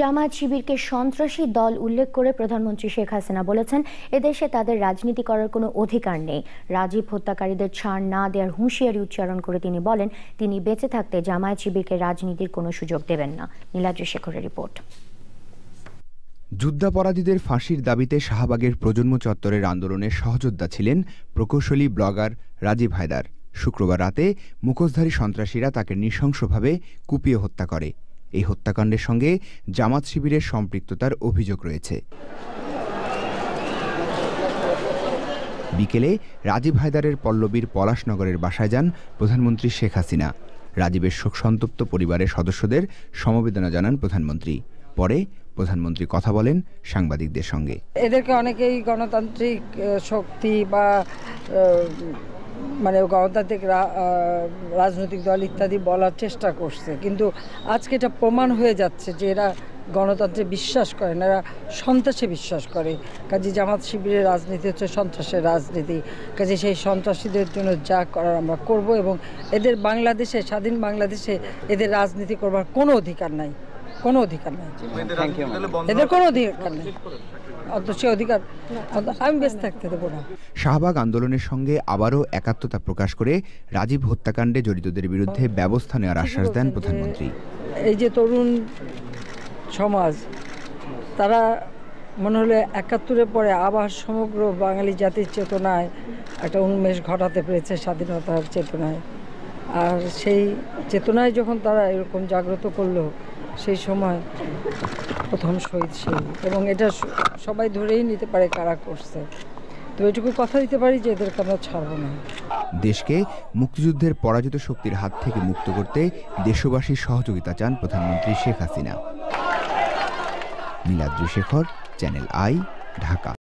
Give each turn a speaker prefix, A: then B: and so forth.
A: জামাত শিবিরকে সন্ত্রাসী দল উল্লেখ করে প্রধানমন্ত্রী শেখ হাসিনা বলেছেন এদেশে তাদের রাজনীতি করার কোনো অধিকার নেই রাজীব হত্যাকারীদের ছাড় না দেওয়ার হুঁশিয়ারি উচ্চারণ করে তিনি বলেন তিনি বেঁচে থাকতে জামায়াত শিবিরকে রাজনীতির কোনো সুযোগ দেবেন না নীলাদ্রি শেখরের রিপোর্ট
B: যুদ্ধাপরাধীদের ফাঁসির দাবিতে শাহবাগের প্রজন্ম চত্বরের আন্দোলনের সহযোদ্ধা ছিলেন প্রকৌশলী ব্লগার রাজীব হায়দার শুক্রবার রাতে মুখোশধারী সন্ত্রাসীরা তাকে নৃশংসভাবে কুপিয়ে হত্যা করে এই হত্যাকাণ্ডের সঙ্গে জামাত শিবিরের সম্পৃক্ততার অভিযোগ রয়েছে বিকেলে রাজীব হায়দারের পল্লবীর পলাশনগরের বাসায় যান প্রধানমন্ত্রী শেখ হাসিনা রাজীবের শোকসন্তপ্ত পরিবারের সদস্যদের সমবেদনা জানান প্রধানমন্ত্রী পরে প্রধানমন্ত্রী কথা বলেন সাংবাদিকদের সঙ্গে
C: এদেরকে অনেকেই গণতান্ত্রিক শক্তি বা মানে গণতান্ত্রিক রাজনৈতিক দল ইত্যাদি বলার চেষ্টা করছে কিন্তু আজকে এটা প্রমাণ হয়ে যাচ্ছে যে এরা গণতন্ত্রে বিশ্বাস করে না এরা সন্ত্রাসে বিশ্বাস করে কাজে জামাত শিবিরের রাজনীতি হচ্ছে সন্ত্রাসের রাজনীতি কাজে সেই সন্ত্রাসীদের জন্য যা করার আমরা করব এবং এদের বাংলাদেশে স্বাধীন বাংলাদেশে এদের রাজনীতি করবার কোনো অধিকার নাই কোনো অধিকার নেই এদের কোনো অধিকার নেই অথচ অধিকার আমি বেঁচে থাকতে দেবো
B: শাহবাগ আন্দোলনের সঙ্গে আবারও একাত্মতা প্রকাশ করে রাজীব হত্যাকাণ্ডে জড়িতদের বিরুদ্ধে ব্যবস্থা নেওয়ার আশ্বাস দেন প্রধানমন্ত্রী
C: এই যে তরুণ সমাজ তারা মনে হলে একাত্তরের পরে আবার সমগ্র বাঙালি জাতির চেতনায় একটা উন্মেষ ঘটাতে পেরেছে স্বাধীনতার চেতনায় আর সেই চেতনায় যখন তারা এরকম জাগ্রত করলো সেই সময় প্রথম শহীদ সেই এবং এটা সবাই ধরেই নিতে পারে কারা করছে তো এটুকু কথা দিতে পারি যে এদেরকে আমরা ছাড়বো না
B: দেশকে মুক্তিযুদ্ধের পরাজিত শক্তির হাত থেকে মুক্ত করতে দেশবাসীর সহযোগিতা চান প্রধানমন্ত্রী শেখ হাসিনা নীলাদ্রি শেখর চ্যানেল আই ঢাকা